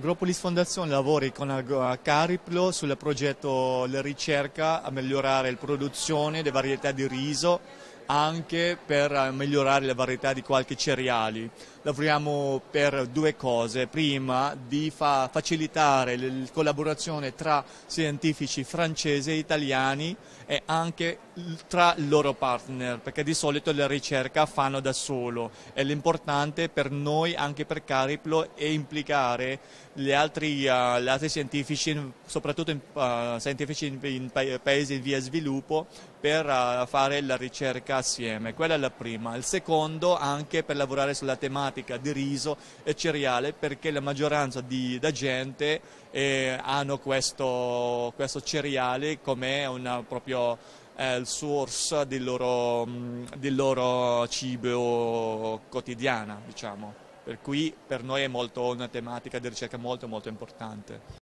Il Gruppo Lis Fondazione lavori con Cariplo sul progetto La ricerca a migliorare la produzione delle varietà di riso anche per eh, migliorare la varietà di qualche cereali. Lavoriamo per due cose. Prima, di fa facilitare la collaborazione tra scientifici francesi e italiani e anche tra i loro partner, perché di solito la ricerca fanno da solo. e l'importante per noi, anche per Cariplo, è implicare gli altri, uh, gli altri scientifici, soprattutto in, uh, scientifici in, in paesi in via sviluppo, per eh, fare la ricerca assieme, quella è la prima. Il secondo anche per lavorare sulla tematica di riso e cereale perché la maggioranza di, da gente eh, hanno questo, questo cereale come una proprio eh, il source del loro, mm, del loro cibo quotidiana, diciamo. Per cui per noi è molto, una tematica di ricerca molto molto importante.